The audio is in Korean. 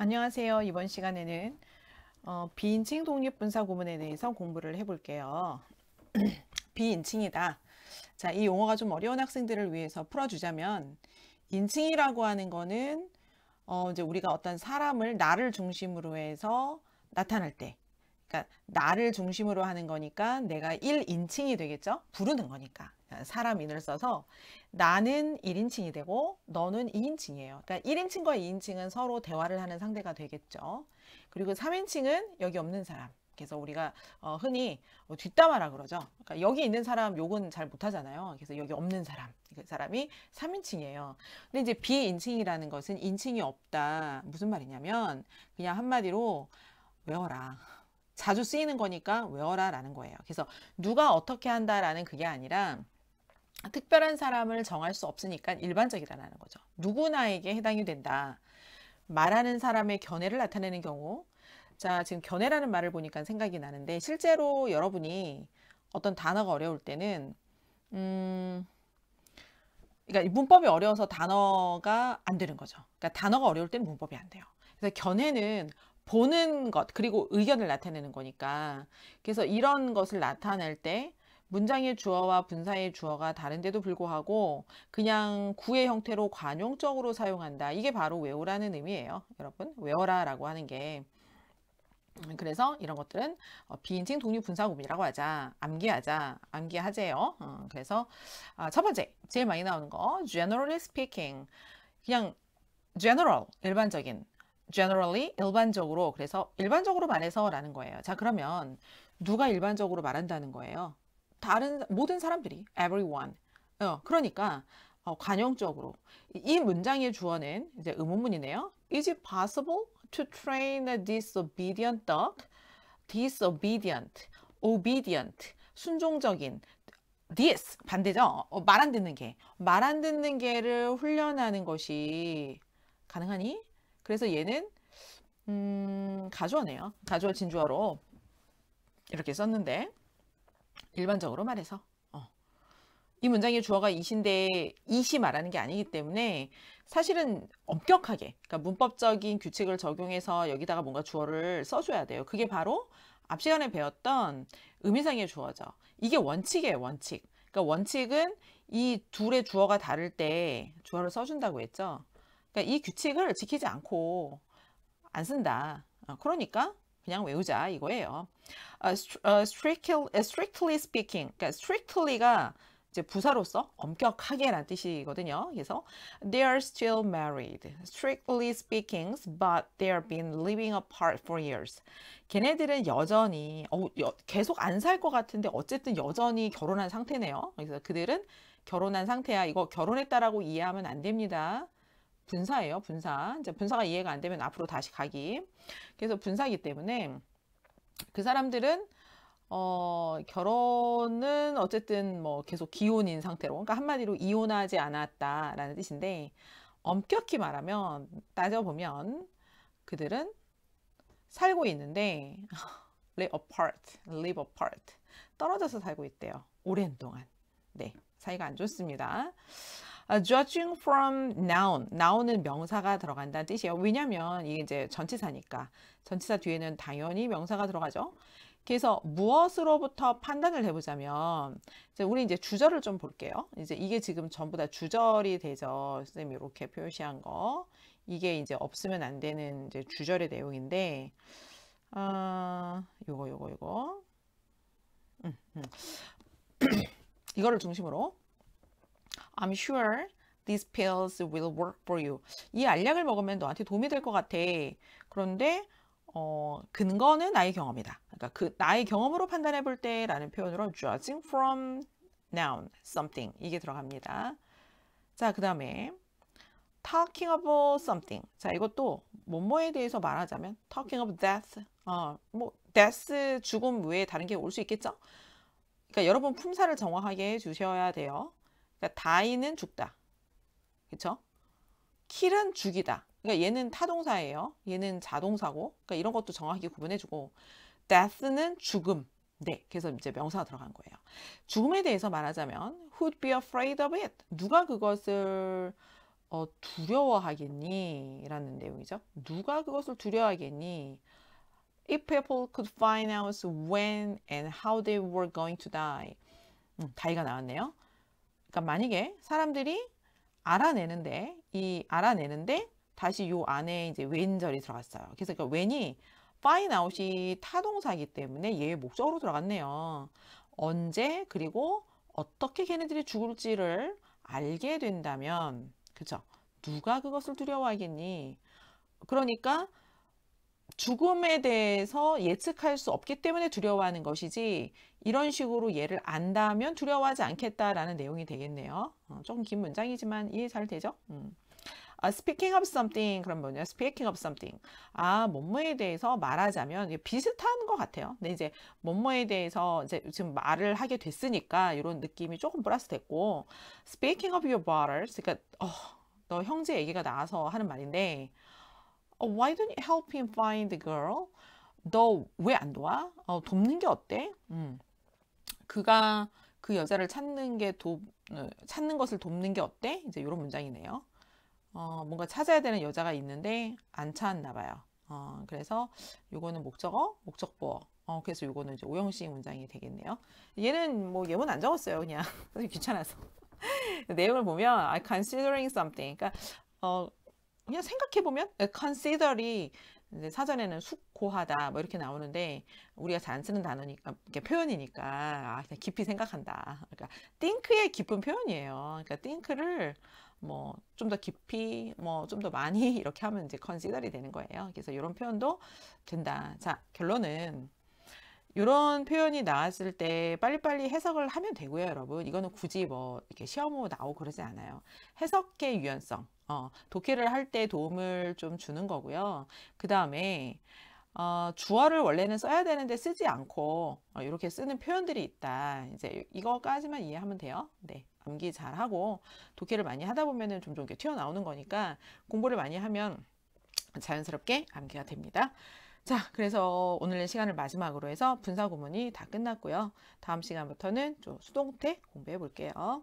안녕하세요. 이번 시간에는 어, 비인칭 독립분사 구문에 대해서 공부를 해볼게요. 비인칭이다. 자, 이 용어가 좀 어려운 학생들을 위해서 풀어주자면 인칭이라고 하는 거는 어, 이제 우리가 어떤 사람을 나를 중심으로 해서 나타날 때 그러니까 나를 중심으로 하는 거니까 내가 1인칭이 되겠죠? 부르는 거니까. 그러니까 사람인을 써서 나는 1인칭이 되고 너는 2인칭이에요. 그러니까 1인칭과 2인칭은 서로 대화를 하는 상대가 되겠죠. 그리고 3인칭은 여기 없는 사람. 그래서 우리가 어, 흔히 뭐 뒷담화라 그러죠. 그러니까 여기 있는 사람 욕은 잘 못하잖아요. 그래서 여기 없는 사람, 그 사람이 3인칭이에요. 근데 이제 비인칭이라는 것은 인칭이 없다. 무슨 말이냐면 그냥 한마디로 외워라. 자주 쓰이는 거니까 외워라 라는 거예요. 그래서 누가 어떻게 한다라는 그게 아니라 특별한 사람을 정할 수 없으니까 일반적이라는 거죠. 누구나에게 해당이 된다. 말하는 사람의 견해를 나타내는 경우 자 지금 견해라는 말을 보니까 생각이 나는데 실제로 여러분이 어떤 단어가 어려울 때는 음 그러니까 문법이 어려워서 단어가 안 되는 거죠. 그러니까 단어가 어려울 때는 문법이 안 돼요. 그래서 견해는 보는 것 그리고 의견을 나타내는 거니까 그래서 이런 것을 나타낼 때 문장의 주어와 분사의 주어가 다른데도 불구하고 그냥 구의 형태로 관용적으로 사용한다. 이게 바로 외우라는 의미예요. 여러분 외워라 라고 하는 게 그래서 이런 것들은 어, 비인칭 독립 분사 구문이라고 하자. 암기하자. 암기하재요. 어, 그래서 아, 첫 번째 제일 많이 나오는 거 generally speaking 그냥 general 일반적인 generally 일반적으로 그래서 일반적으로 말해서라는 거예요. 자 그러면 누가 일반적으로 말한다는 거예요? 다른 모든 사람들이 everyone. 어, 그러니까 어, 관용적으로 이 문장의 주어는 이제 의문문이네요. Is it possible to train a disobedient dog? disobedient, obedient, 순종적인 this 반대죠. 어, 말안 듣는 개, 말 안 듣는 개를 훈련하는 것이 가능하니? 그래서 얘는 음, 가주어네요. 가주어 진주어로 이렇게 썼는데 일반적으로 말해서 어. 이 문장의 주어가 이신데 이시 말하는 게 아니기 때문에 사실은 엄격하게 그러니까 문법적인 규칙을 적용해서 여기다가 뭔가 주어를 써줘야 돼요. 그게 바로 앞 시간에 배웠던 의미상의 주어죠. 이게 원칙이에요. 원칙. 그러니까 원칙은 이 둘의 주어가 다를 때 주어를 써준다고 했죠. 그러니까 이 규칙을 지키지 않고 안 쓴다. 어, 그러니까 그냥 외우자 이거예요. 어, 어, strictly, strictly speaking, 그러니까 strictly가 이제 부사로서 엄격하게란 뜻이거든요. 그래서 they are still married, strictly speaking, but they have been living apart for years. 걔네들은 여전히 어, 여, 계속 안 살 것 같은데 어쨌든 여전히 결혼한 상태네요. 그래서 그들은 결혼한 상태야. 이거 결혼했다라고 이해하면 안 됩니다. 분사예요. 분사. 이제 분사가 이해가 안 되면 앞으로 다시 가기. 그래서 분사기 이 때문에 그 사람들은 어, 결혼은 어쨌든 뭐 계속 기혼인 상태로, 그러니까 한마디로 이혼하지 않았다라는 뜻인데, 엄격히 말하면, 따져보면, 그들은 살고 있는데, live apart, live apart. 떨어져서 살고 있대요. 오랜 동안. 네. 사이가 안 좋습니다. uh, judging from noun, noun은 명사가 들어간다는 뜻이에요. 왜냐면 이게 이제 전치사니까 전치사 뒤에는 당연히 명사가 들어가죠. 그래서 무엇으로부터 판단을 해보자면 이제 우리 이제 주절을 좀 볼게요. 이제 이게 지금 전부 다 주절이 되죠. 선생님이 이렇게 표시한 거 이게 이제 없으면 안 되는 이제 주절의 내용인데 아, 요거 요거 요거 음, 음. 이거를 중심으로 I'm sure these pills will work for you. 이 알약을 먹으면 너한테 도움이 될 것 같아. 그런데 어, 근거는 나의 경험이다. 그러니까 그 나의 경험으로 판단해 볼 때라는 표현으로 judging from noun, something 이게 들어갑니다. 자, 그 다음에 talking about something. 자, 이것도 뭐뭐에 대해서 말하자면 talking about death. 어, 뭐 death 죽음 외에 다른 게 올 수 있겠죠? 그러니까 여러분 품사를 정확하게 해주셔야 돼요. 그러니까 다이는 죽다. 그쵸죠 킬은 죽이다. 그러니까 얘는 타동사예요. 얘는 자동사고. 그러니까 이런 것도 정확히 구분해주고 death는 죽음. 네, 그래서 이제 명사가 들어간 거예요. 죽음에 대해서 말하자면 who'd be afraid of it? 누가 그것을 어, 두려워하겠니? 라는 내용이죠. 누가 그것을 두려워하겠니? If people could find out when and how they were going to die. 음, 다이가 나왔네요. 그러니까 만약에 사람들이 알아내는데 이 알아내는데 다시 요 안에 이제 왼절이 들어갔어요. 그래서 그러니까 웬이 파인 아웃이 타동사기 때문에 얘의 목적으로 들어갔네요. 언제 그리고 어떻게 걔네들이 죽을지를 알게 된다면 그죠? 누가 그것을 두려워하겠니? 그러니까 죽음에 대해서 예측할 수 없기 때문에 두려워하는 것이지 이런 식으로 얘를 안다면 두려워하지 않겠다라는 내용이 되겠네요. 어, 조금 긴 문장이지만 이해 잘 되죠? 음. 아, speaking of something 그럼 뭐냐? speaking of something 아 뭐뭐에 대해서 말하자면 비슷한 것 같아요. 근데 이제 뭐뭐에 대해서 이제 지금 말을 하게 됐으니까 이런 느낌이 조금 플러스 됐고 speaking of your brothers 그러니까 어, 너 형제 얘기가 나와서 하는 말인데 oh, why don't you help him find the girl? 너 왜 안 도와? 어, 돕는 게 어때? 음. 그가 그 여자를 찾는 게 도, 어, 찾는 것을 돕는 게 어때? 이제 이런 문장이네요. 어, 뭔가 찾아야 되는 여자가 있는데 안 찾았나 봐요. 어, 그래서 요거는 목적어, 목적보어. 어, 그래서 요거는 이제 오형식 문장이 되겠네요. 얘는 뭐 예문 안 적었어요, 그냥. 귀찮아서. 내용을 보면 I considering something. 그러니까 어, 그냥 생각해 보면 consider이 사전에는 숙고하다 뭐 이렇게 나오는데 우리가 잘 안 쓰는 단어니까 표현이니까 아, 그냥 깊이 생각한다. 그러니까 think의 깊은 표현이에요. 그러니까 think를 뭐 좀 더 깊이 뭐 좀 더 많이 이렇게 하면 이제 consider이 되는 거예요. 그래서 이런 표현도 된다. 자 결론은 이런 표현이 나왔을 때 빨리빨리 해석을 하면 되고요, 여러분. 이거는 굳이 뭐 이렇게 시험으로 나오고 그러지 않아요. 해석의 유연성. 어, 독해를 할 때 도움을 좀 주는 거고요. 그 다음에 어, 주어를 원래는 써야 되는데 쓰지 않고 어, 이렇게 쓰는 표현들이 있다. 이제 이거까지만 이해하면 돼요. 네. 암기 잘하고 독해를 많이 하다 보면은 종종 이렇게 튀어나오는 거니까 공부를 많이 하면 자연스럽게 암기가 됩니다. 자, 그래서 오늘 의 시간을 마지막으로 해서 분사 구문이 다 끝났고요. 다음 시간부터는 좀 수동태 공부해 볼게요.